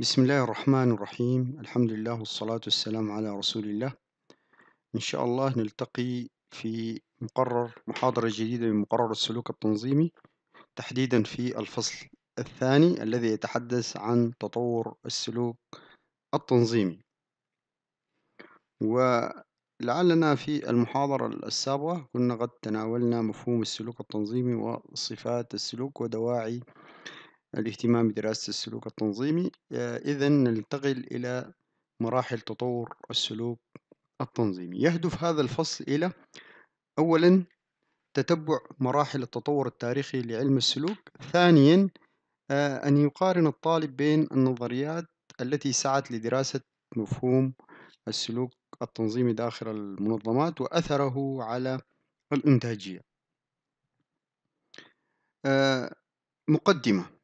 بسم الله الرحمن الرحيم الحمد لله والصلاة والسلام على رسول الله إن شاء الله نلتقي في مقرر محاضرة جديدة من مقرر السلوك التنظيمي تحديدا في الفصل الثاني الذي يتحدث عن تطور السلوك التنظيمي ولعلنا في المحاضرة السابقة كنا قد تناولنا مفهوم السلوك التنظيمي وصفات السلوك ودواعي الاهتمام بدراسة السلوك التنظيمي آه، إذا ننتقل إلى مراحل تطور السلوك التنظيمي يهدف هذا الفصل إلى أولا تتبع مراحل التطور التاريخي لعلم السلوك ثانيا آه، أن يقارن الطالب بين النظريات التي سعت لدراسة مفهوم السلوك التنظيمي داخل المنظمات وأثره على الإنتاجية آه، مقدمة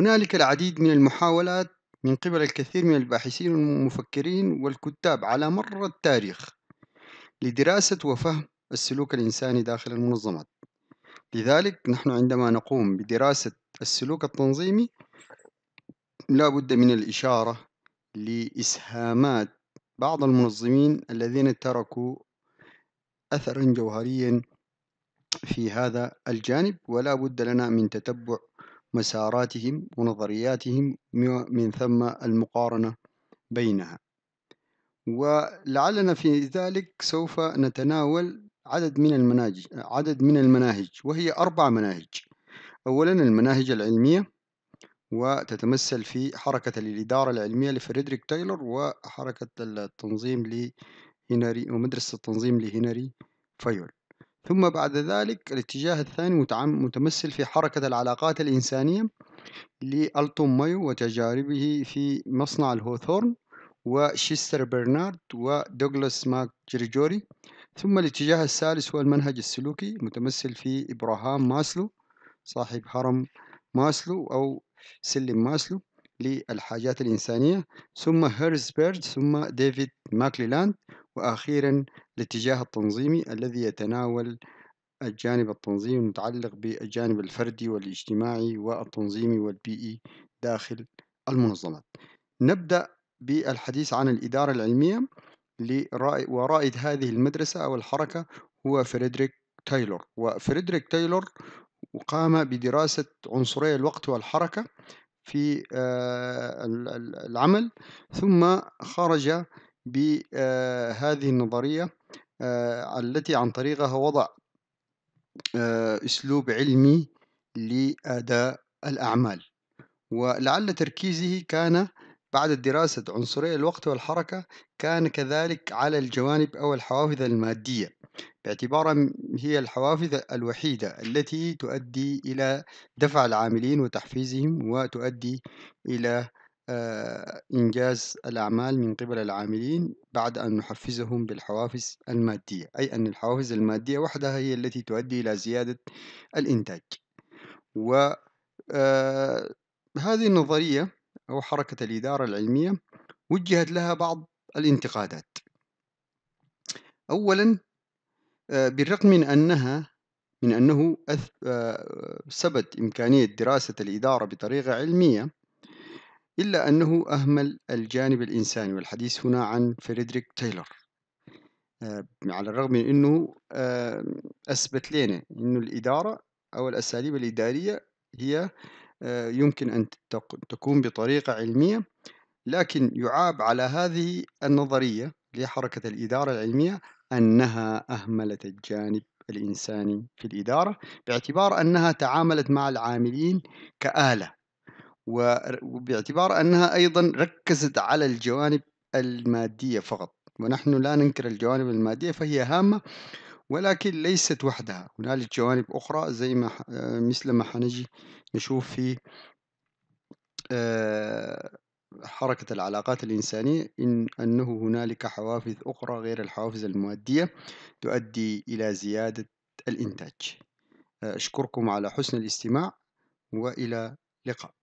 هنالك العديد من المحاولات من قبل الكثير من الباحثين والمفكرين والكتاب على مر التاريخ لدراسة وفهم السلوك الإنساني داخل المنظمات لذلك نحن عندما نقوم بدراسة السلوك التنظيمي لا بد من الإشارة لإسهامات بعض المنظمين الذين تركوا أثرا جوهريا في هذا الجانب ولا بد لنا من تتبع مساراتهم ونظرياتهم من ثم المقارنة بينها ولعلنا في ذلك سوف نتناول عدد من المناهج عدد من المناهج وهي أربع مناهج أولا المناهج العلمية وتتمثل في حركة الإدارة العلمية لفريدريك تايلور وحركة التنظيم لهنري ومدرسة التنظيم لهنري فيول ثم بعد ذلك الاتجاه الثاني متمثل في حركة العلاقات الإنسانية لألتون مايو وتجاربه في مصنع الهوثورن وشيستر برنارد ودوغلاس ماك جريجوري ثم الاتجاه الثالث هو المنهج السلوكي متمثل في إبراهام ماسلو صاحب هرم ماسلو أو سلم ماسلو للحاجات الإنسانية ثم هيرزبيرد ثم ديفيد ماكليلاند وأخيرا الاتجاه التنظيمي الذي يتناول الجانب التنظيمي المتعلق بالجانب الفردي والاجتماعي والتنظيمي والبيئي داخل المنظمات نبدأ بالحديث عن الإدارة العلمية ورائد هذه المدرسة أو الحركة هو فريدريك تايلور وفريدريك تايلور قام بدراسة عنصري الوقت والحركة في آه، العمل ثم خرج بهذه آه، النظرية آه، التي عن طريقها وضع آه، أسلوب علمي لأداء الأعمال ولعل تركيزه كان بعد دراسة عنصري الوقت والحركة كان كذلك على الجوانب أو الحوافز المادية باعتبار هي الحوافز الوحيدة التي تؤدي إلى دفع العاملين وتحفيزهم وتؤدي إلى آه، إنجاز الأعمال من قبل العاملين بعد أن نحفزهم بالحوافز المادية أي أن الحوافز المادية وحدها هي التي تؤدي إلى زيادة الإنتاج و آه، هذه النظرية أو حركة الإدارة العلمية وجهت لها بعض الانتقادات أولا آه، بالرغم من أنها من أنه ثبت إمكانية دراسة الإدارة بطريقة علمية إلا أنه أهمل الجانب الإنساني والحديث هنا عن فريدريك تايلور آه، على الرغم من أنه آه، أثبت لنا أنه الإدارة أو الأساليب الإدارية هي آه، يمكن أن تكون بطريقة علمية لكن يعاب على هذه النظرية لحركة الإدارة العلمية أنها أهملت الجانب الإنساني في الإدارة باعتبار أنها تعاملت مع العاملين كآلة وباعتبار أنها أيضا ركزت على الجوانب المادية فقط ونحن لا ننكر الجوانب المادية فهي هامة ولكن ليست وحدها هنالك جوانب أخرى زي ما آه، مثل ما حنجي نشوف في آه، حركة العلاقات الإنسانية إن أنه هنالك حوافز أخرى غير الحوافز المادية تؤدي إلى زيادة الإنتاج آه، أشكركم على حسن الاستماع وإلى لقاء